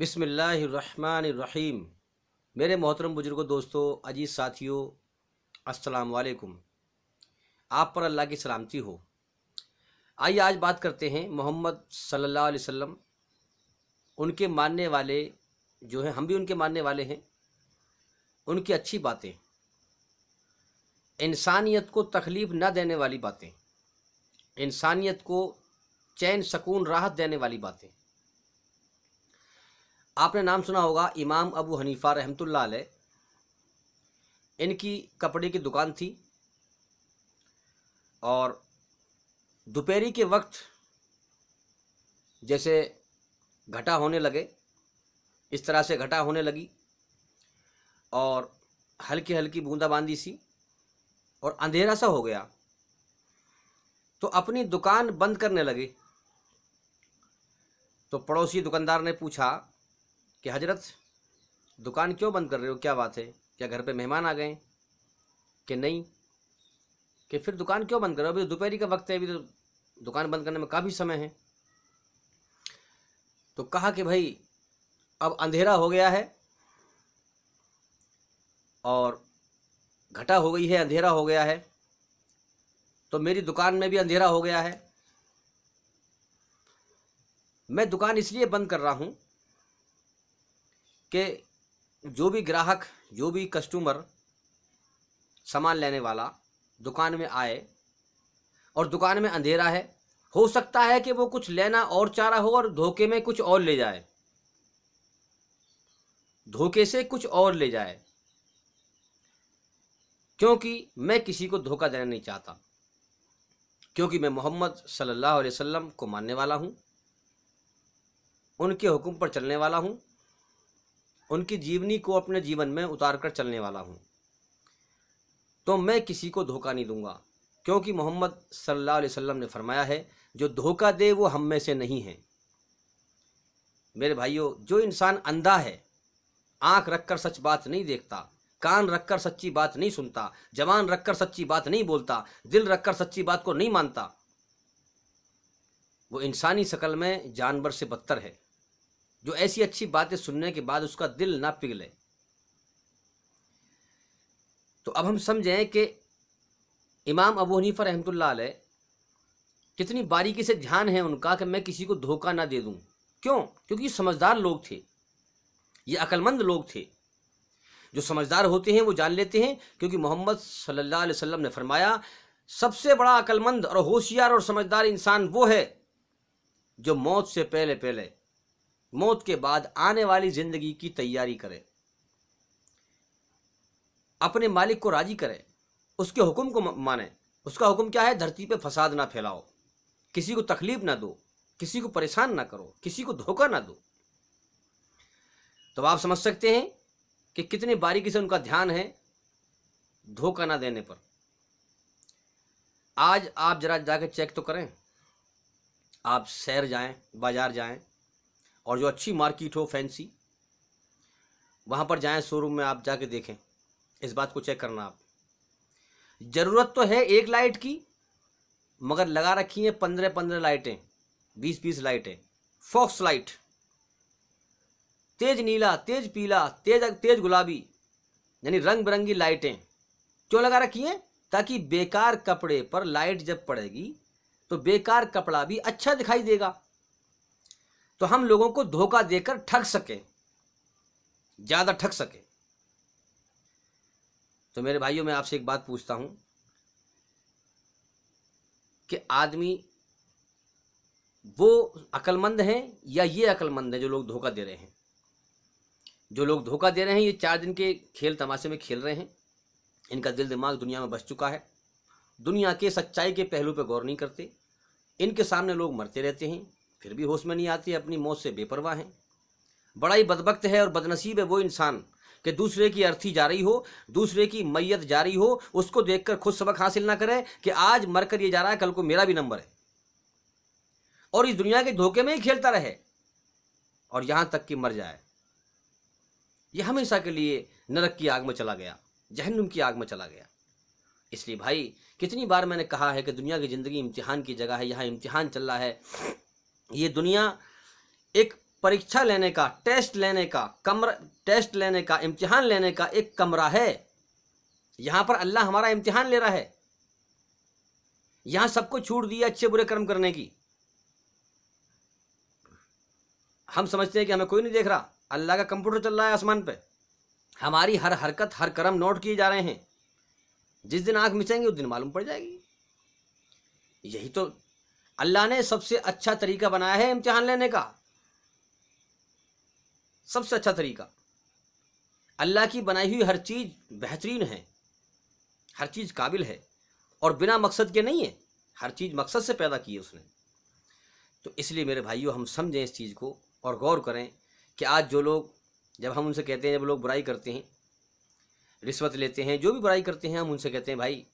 बिसमीम मेरे मोहतरम बुजुर्गों दोस्तों अजीज़ साथियों अस्सलाम वालेकुम आप पर अल्लाह की सलामती हो आइए आज बात करते हैं मोहम्मद सल्लल्लाहु अलैहि वसल्लम उनके मानने वाले जो हैं हम भी उनके मानने वाले हैं उनकी अच्छी बातें इंसानियत को तकलीफ़ ना देने वाली बातें इंसानियत को चैन सकून राहत देने वाली बातें आपने नाम सुना होगा इमाम अबू हनीफ़ा रहमत इनकी कपड़े की दुकान थी और दोपहरी के वक्त जैसे घटा होने लगे इस तरह से घटा होने लगी और हल्की हल्की बूंदाबांदी सी और अंधेरा सा हो गया तो अपनी दुकान बंद करने लगे तो पड़ोसी दुकानदार ने पूछा कि हजरत दुकान क्यों बंद कर रहे हो क्या बात है क्या घर पे मेहमान आ गए कि नहीं कि फिर दुकान क्यों बंद कर रहे हो अभी तो दोपहरी का वक्त है अभी तो दुकान बंद करने में काफ़ी समय है तो कहा कि भाई अब अंधेरा हो गया है और घटा हो गई है अंधेरा हो गया है तो मेरी दुकान में भी अंधेरा हो गया है मैं दुकान इसलिए बंद कर रहा हूँ कि जो भी ग्राहक जो भी कस्टमर सामान लेने वाला दुकान में आए और दुकान में अंधेरा है हो सकता है कि वो कुछ लेना और चाह रहा हो और धोखे में कुछ और ले जाए धोखे से कुछ और ले जाए क्योंकि मैं किसी को धोखा देना नहीं चाहता क्योंकि मैं मोहम्मद सल्लल्लाहु अलैहि वसल्लम को मानने वाला हूँ उनके हुक्म पर चलने वाला हूँ उनकी जीवनी को अपने जीवन में उतार कर चलने वाला हूँ तो मैं किसी को धोखा नहीं दूंगा क्योंकि मोहम्मद सल्लल्लाहु अलैहि वसल्लम ने फरमाया है जो धोखा दे वो हम में से नहीं है मेरे भाइयों जो इंसान अंधा है आंख रखकर सच बात नहीं देखता कान रखकर सच्ची बात नहीं सुनता जवान रखकर सच्ची बात नहीं बोलता दिल रखकर सच्ची बात को नहीं मानता वो इंसानी शक्ल में जानवर से बदतर है जो ऐसी अच्छी बातें सुनने के बाद उसका दिल ना पिघले तो अब हम समझें कि इमाम अबू हनीफा रहमतुल्लाह कितनी बारीकी से ध्यान है उनका कि मैं किसी को धोखा ना दे दूं क्यों क्योंकि ये समझदार लोग थे ये अकलमंद लोग थे जो समझदार होते हैं वो जान लेते हैं क्योंकि मोहम्मद सल्लल्लाहु अलैहि वसल्लम ने फरमाया सबसे बड़ा अक्लमंद और होशियार और समझदार इंसान वो है जो मौत से पहले पहले मौत के बाद आने वाली जिंदगी की तैयारी करें अपने मालिक को राजी करें उसके हुक्म को माने उसका हुक्म क्या है धरती पे फसाद ना फैलाओ किसी को तकलीफ ना दो किसी को परेशान ना करो किसी को धोखा ना दो तो आप समझ सकते हैं कि कितनी बारीकी से उनका ध्यान है धोखा ना देने पर आज आप जरा जाकर चेक तो करें आप शहर जाएं बाजार जाएं और जो अच्छी मार्केट हो फैंसी वहाँ पर जाएं शोरूम में आप जाके देखें इस बात को चेक करना आप ज़रूरत तो है एक लाइट की मगर लगा रखी है पंद्रह पंद्रह लाइटें बीस बीस लाइटें फॉक्स लाइट तेज नीला तेज पीला तेज तेज गुलाबी यानी रंग बिरंगी लाइटें क्यों लगा रखी हैं ताकि बेकार कपड़े पर लाइट जब पड़ेगी तो बेकार कपड़ा भी अच्छा दिखाई देगा तो हम लोगों को धोखा देकर ठग सके ज़्यादा ठग सके तो मेरे भाइयों मैं आपसे एक बात पूछता हूँ कि आदमी वो अक्लमंद हैं या ये अक्लमंद हैं जो लोग धोखा दे रहे हैं जो लोग धोखा दे रहे हैं ये चार दिन के खेल तमाशे में खेल रहे हैं इनका दिल दिमाग दुनिया में बस चुका है दुनिया के सच्चाई के पहलू पर गौर नहीं करते इनके सामने लोग मरते रहते हैं फिर भी होश में नहीं आती अपनी मौत से बेपरवाह हैं बड़ा ही बदबकत है और बदनसीब है वो इंसान कि दूसरे की अर्थी जा रही हो दूसरे की मैयत जा रही हो उसको देखकर खुद सबक हासिल ना करे कि आज मरकर ये जा रहा है कल को मेरा भी नंबर है और इस दुनिया के धोखे में ही खेलता रहे और यहां तक कि मर जाए यह हमेशा के लिए नरक की आग में चला गया जहन्नुम की आग में चला गया इसलिए भाई कितनी बार मैंने कहा है कि दुनिया की ज़िंदगी इम्तिहान की जगह है यहां इम्तिहान चल रहा है ये दुनिया एक परीक्षा लेने का टेस्ट लेने का कमरा टेस्ट लेने का इम्तिहान लेने का एक कमरा है यहाँ पर अल्लाह हमारा इम्तिहान ले रहा है यहाँ सबको छूट दिया अच्छे बुरे कर्म करने की हम समझते हैं कि हमें कोई नहीं देख रहा अल्लाह का कंप्यूटर चल रहा है आसमान पे हमारी हर हरकत हर कर्म नोट किए जा रहे हैं जिस दिन आंख मिचेंगे उस दिन मालूम पड़ जाएगी यही तो अल्लाह ने सबसे अच्छा तरीका बनाया है इम्तिहान लेने का सबसे अच्छा तरीका अल्लाह की बनाई हुई हर चीज़ बेहतरीन है हर चीज़ काबिल है और बिना मकसद के नहीं है हर चीज़ मकसद से पैदा की है उसने तो इसलिए मेरे भाइयों हम समझें इस चीज़ को और गौर करें कि आज जो लोग जब हम उनसे कहते हैं जब लोग बुराई करते हैं रिश्वत लेते हैं जो भी बुराई करते हैं हम उनसे कहते हैं भाई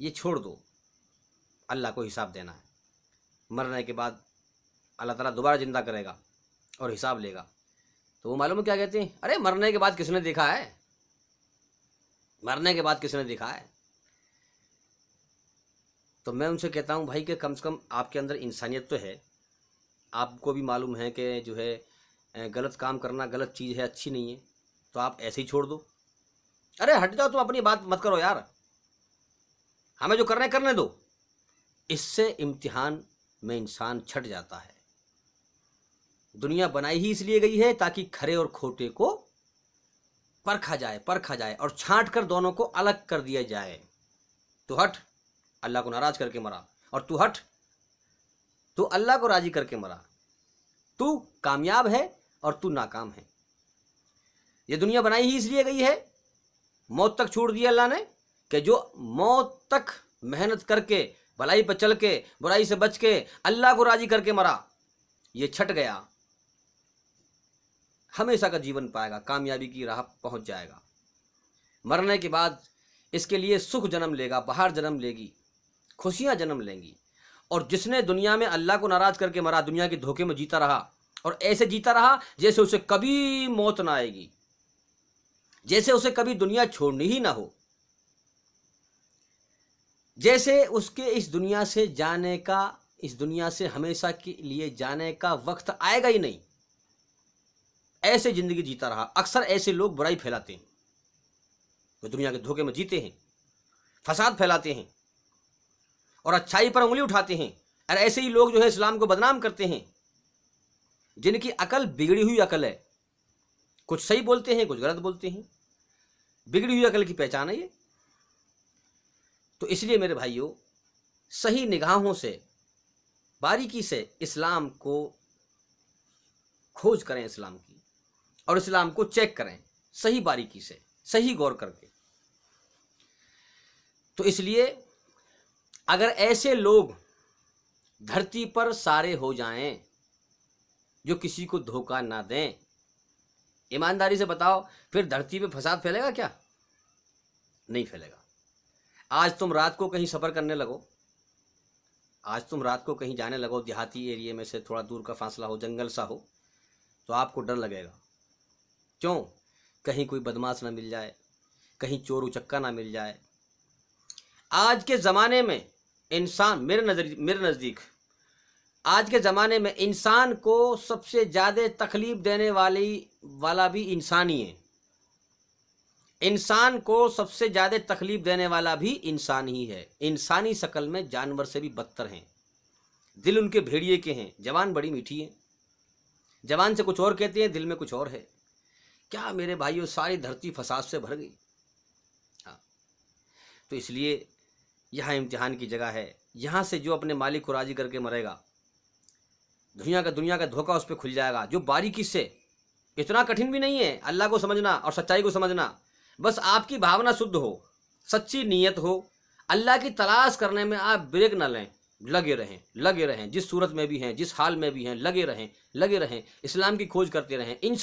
ये छोड़ दो अल्लाह को हिसाब देना है मरने के बाद अल्लाह ताला दोबारा ज़िंदा करेगा और हिसाब लेगा तो वो मालूम क्या कहते हैं अरे मरने के बाद किसने देखा है मरने के बाद किसने देखा है तो मैं उनसे कहता हूँ भाई कि कम से कम आपके अंदर इंसानियत तो है आपको भी मालूम है कि जो है गलत काम करना गलत चीज़ है अच्छी नहीं है तो आप ऐसे ही छोड़ दो अरे हट जाओ तुम अपनी बात मत करो यार हमें जो करना है करने दो इससे इम्तिहान में इंसान छट जाता है दुनिया बनाई ही इसलिए गई है ताकि खरे और खोटे को परखा जाए परखा जाए और छांट कर दोनों को अलग कर दिया जाए तो हट अल्लाह को नाराज करके मरा और तू हट तू अल्लाह को राजी करके मरा तू कामयाब है और तू नाकाम है ये दुनिया बनाई ही इसलिए गई है मौत तक छोड़ दिया अल्लाह ने कि जो मौत तक मेहनत करके भलाई पर चल के बुराई से बच के अल्लाह को राजी करके मरा ये छट गया हमेशा का जीवन पाएगा कामयाबी की राह पहुंच जाएगा मरने के बाद इसके लिए सुख जन्म लेगा बाहर जन्म लेगी खुशियां जन्म लेंगी और जिसने दुनिया में अल्लाह को नाराज़ करके मरा दुनिया के धोखे में जीता रहा और ऐसे जीता रहा जैसे उसे कभी मौत ना आएगी जैसे उसे कभी दुनिया छोड़नी ही ना हो जैसे उसके इस दुनिया से जाने का इस दुनिया से हमेशा के लिए जाने का वक्त आएगा ही नहीं ऐसे ज़िंदगी जीता रहा अक्सर ऐसे लोग बुराई फैलाते हैं जो दुनिया के धोखे में जीते हैं फसाद फैलाते हैं और अच्छाई पर उंगली उठाते हैं और ऐसे ही लोग जो है इस्लाम को बदनाम करते हैं जिनकी अकल बिगड़ी हुई अकल है कुछ सही बोलते हैं कुछ गलत बोलते हैं बिगड़ी हुई अकल की पहचान है ये तो इसलिए मेरे भाइयों सही निगाहों से बारीकी से इस्लाम को खोज करें इस्लाम की और इस्लाम को चेक करें सही बारीकी से सही गौर करके तो इसलिए अगर ऐसे लोग धरती पर सारे हो जाएं जो किसी को धोखा ना दें ईमानदारी से बताओ फिर धरती पे फसाद फैलेगा क्या नहीं फैलेगा आज तुम रात को कहीं सफ़र करने लगो आज तुम रात को कहीं जाने लगो देहाती एरिए में से थोड़ा दूर का फासला हो जंगल सा हो तो आपको डर लगेगा क्यों कहीं कोई बदमाश ना मिल जाए कहीं चोर उचक्का ना मिल जाए आज के ज़माने में इंसान मेरे नजर मेरे नज़दीक आज के ज़माने में इंसान को सबसे ज़्यादा तकलीफ़ देने वाली वाला भी इंसान ही है इंसान को सबसे ज़्यादा तकलीफ देने वाला भी इंसान ही है इंसानी शक्ल में जानवर से भी बदतर हैं दिल उनके भेड़िए के हैं जवान बड़ी मीठी है जवान से कुछ और कहते हैं दिल में कुछ और है क्या मेरे भाइयों सारी धरती फसाद से भर गई हाँ तो इसलिए यहाँ इम्तिहान की जगह है यहाँ से जो अपने मालिक को राजी करके मरेगा दुनिया का दुनिया का धोखा उस पर खुल जाएगा जो बारीकी से इतना कठिन भी नहीं है अल्लाह को समझना और सच्चाई को समझना बस आपकी भावना शुद्ध हो सच्ची नीयत हो अल्लाह की तलाश करने में आप ब्रेक ना लें लगे रहें लगे रहें जिस सूरत में भी हैं जिस हाल में भी हैं लगे रहें लगे रहें इस्लाम की खोज करते रहें इन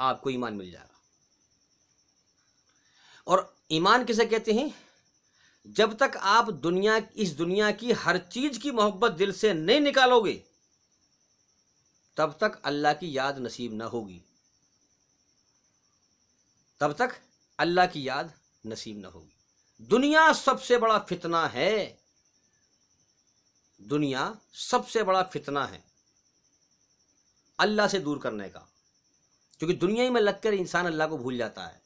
आपको ईमान मिल जाएगा और ईमान किसे कहते हैं जब तक आप दुनिया इस दुनिया की हर चीज़ की मोहब्बत दिल से नहीं निकालोगे तब तक अल्लाह की याद नसीब ना होगी तब तक अल्लाह की याद नसीब ना होगी दुनिया सबसे बड़ा फितना है दुनिया सबसे बड़ा फितना है अल्लाह से दूर करने का क्योंकि दुनिया ही में लगकर इंसान अल्लाह को भूल जाता है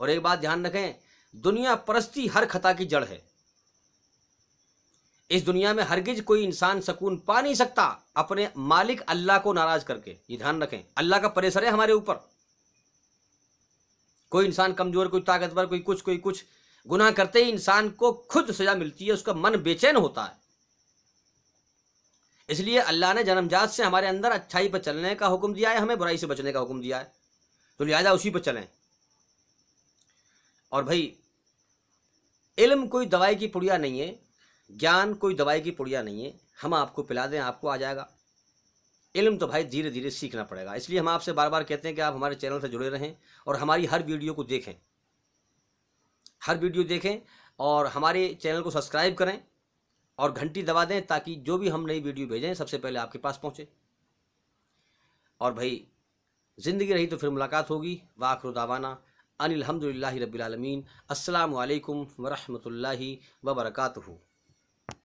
और एक बात ध्यान रखें दुनिया परस्ती हर खता की जड़ है इस दुनिया में हरगिज कोई इंसान सकून पा नहीं सकता अपने मालिक अल्लाह को नाराज करके ये ध्यान रखें अल्लाह का परेशर है हमारे ऊपर कोई इंसान कमज़ोर कोई ताकतवर कोई कुछ कोई कुछ गुनाह करते ही इंसान को खुद सज़ा मिलती है उसका मन बेचैन होता है इसलिए अल्लाह ने जन्मजात से हमारे अंदर अच्छाई पर चलने का हुक्म दिया है हमें बुराई से बचने का हुक्म दिया है तो लिहाजा उसी पर चलें और भाई इल्म कोई दवाई की पुड़िया नहीं है ज्ञान कोई दवाई की पुड़िया नहीं है हम आपको पिला दें आपको आ जाएगा इल्म तो भाई धीरे धीरे सीखना पड़ेगा इसलिए हम आपसे बार बार कहते हैं कि आप हमारे चैनल से जुड़े रहें और हमारी हर वीडियो को देखें हर वीडियो देखें और हमारे चैनल को सब्सक्राइब करें और घंटी दबा दें ताकि जो भी हम नई वीडियो भेजें सबसे पहले आपके पास पहुँचे और भाई ज़िंदगी रही तो फिर मुलाकात होगी वाखर दावाना अनिलहमदिल्ला रबीआलमीन असलकम वरहमल वबरकू